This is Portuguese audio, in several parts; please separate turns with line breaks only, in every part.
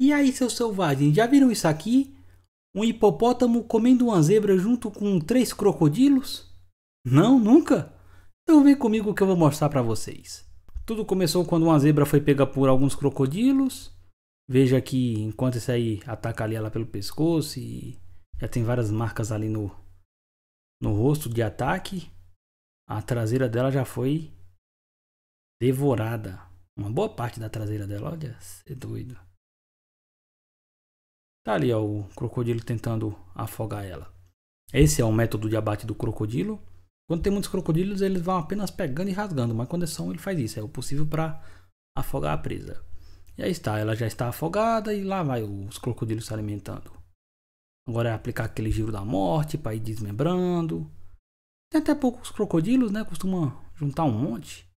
E aí, seus selvagens, já viram isso aqui? Um hipopótamo comendo uma zebra junto com três crocodilos? Não, nunca? Então vem comigo que eu vou mostrar para vocês. Tudo começou quando uma zebra foi pega por alguns crocodilos. Veja que enquanto isso aí ataca ali ela pelo pescoço e já tem várias marcas ali no, no rosto de ataque. A traseira dela já foi devorada. Uma boa parte da traseira dela, olha, é doido. Tá ali ó, o crocodilo tentando afogar ela. Esse é o método de abate do crocodilo. Quando tem muitos crocodilos, eles vão apenas pegando e rasgando, mas quando é só um, ele faz isso, é o possível para afogar a presa. E aí está, ela já está afogada e lá vai os crocodilos se alimentando. Agora é aplicar aquele giro da morte para ir desmembrando. Tem até poucos crocodilos, né? Costuma juntar um monte.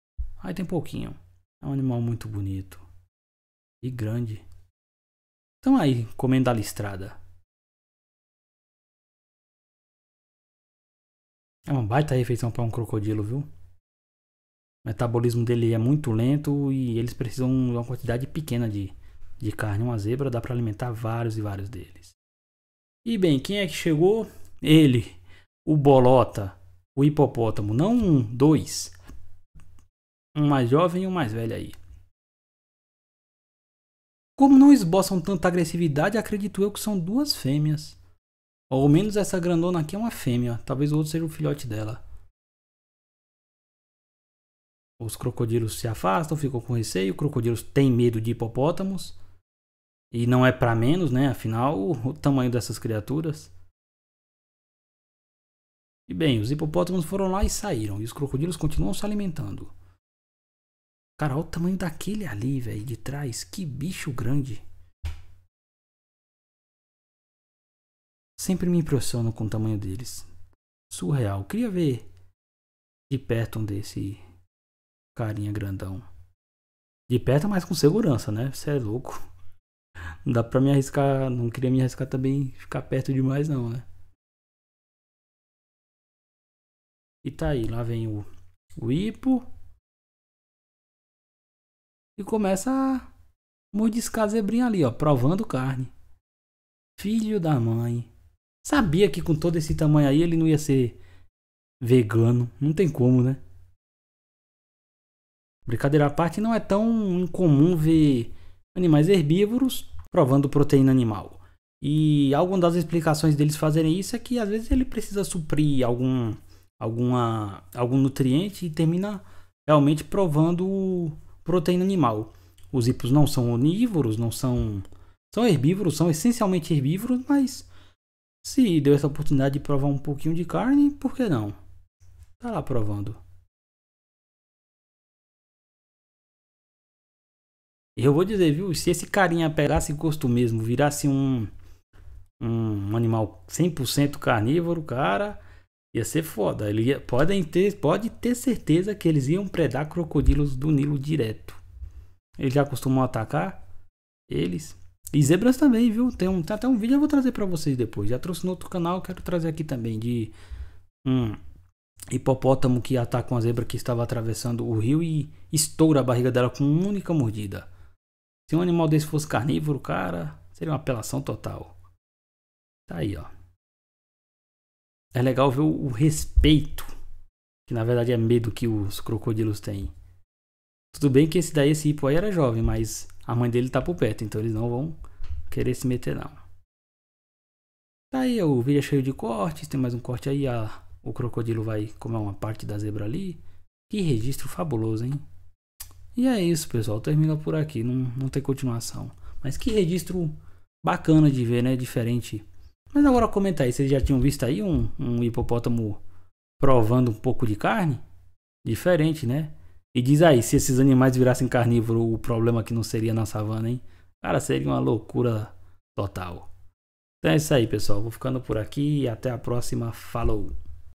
Aí tem pouquinho. É um animal muito bonito e grande. Estão aí comendo a listrada. É uma baita refeição para um crocodilo, viu? O
metabolismo dele é muito lento e eles precisam de uma quantidade pequena de, de carne. Uma zebra dá para alimentar vários e vários deles. E bem, quem é que chegou? Ele, o Bolota, o hipopótamo. Não um, dois. Um mais jovem e um mais velho aí. Como não esboçam tanta agressividade, acredito eu que são duas fêmeas. Ou menos essa grandona aqui é uma fêmea. Talvez o outro seja o filhote dela. Os crocodilos se afastam, ficam com receio. Crocodilos têm medo de hipopótamos. E não é para menos, né? Afinal, o tamanho dessas criaturas. E bem, os hipopótamos foram lá e saíram. E os crocodilos continuam se alimentando.
Cara, olha o tamanho daquele ali, velho, de trás. Que bicho grande. Sempre me impressiono com o tamanho deles. Surreal. Queria ver de perto um desse
carinha grandão. De perto, mas com segurança, né? Você é louco. Não dá pra me arriscar. Não queria me arriscar também ficar perto demais, não, né?
E tá aí, lá vem o, o Ipo e começa a mordiscar a zebrinha ali, ó,
provando carne. Filho da mãe. Sabia que com todo esse tamanho aí ele não ia ser vegano. Não tem como, né? Brincadeira à parte, não é tão incomum ver animais herbívoros provando proteína animal. E alguma das explicações deles fazerem isso é que às vezes ele precisa suprir algum, alguma, algum nutriente e termina realmente provando proteína animal. Os hipos não são onívoros, não são. São herbívoros, são essencialmente herbívoros, mas se deu essa oportunidade de provar um
pouquinho de carne, por que não? Tá lá provando. Eu vou dizer, viu? Se esse carinha pegasse
gosto mesmo, virasse um, um animal 100% carnívoro, cara, Ia ser foda. Ele ia, podem ter, pode ter certeza que eles iam predar crocodilos do Nilo direto. Eles já costumam atacar eles. E zebras também, viu? Tem, um, tem até um vídeo eu vou trazer para vocês depois. Já trouxe no outro canal, quero trazer aqui também de um hipopótamo que ataca uma zebra que estava atravessando o rio e estoura a barriga dela com uma única mordida. Se um animal desse fosse carnívoro, cara, seria uma apelação total. Tá aí, ó é legal ver o, respeito, que na verdade é medo que os crocodilos têm. Tudo bem que esse daí, esse hipo aí era jovem, mas a mãe dele tá por perto, então eles não vão querer se meter não. Tá aí o vídeo é cheio de cortes, tem mais um corte aí, a, o crocodilo vai comer uma parte da zebra ali. Que registro fabuloso, hein? E é isso, pessoal. Termina por aqui. Não, não tem continuação. Mas que registro bacana de ver, né? Diferente mas agora comenta aí, vocês já tinham visto aí um, um hipopótamo provando um pouco de carne? Diferente, né? E diz aí, se esses animais virassem carnívoro, o problema que não seria na savana, hein? Cara, seria uma
loucura total. Então é isso aí, pessoal. Vou ficando por aqui e até a próxima. Falou!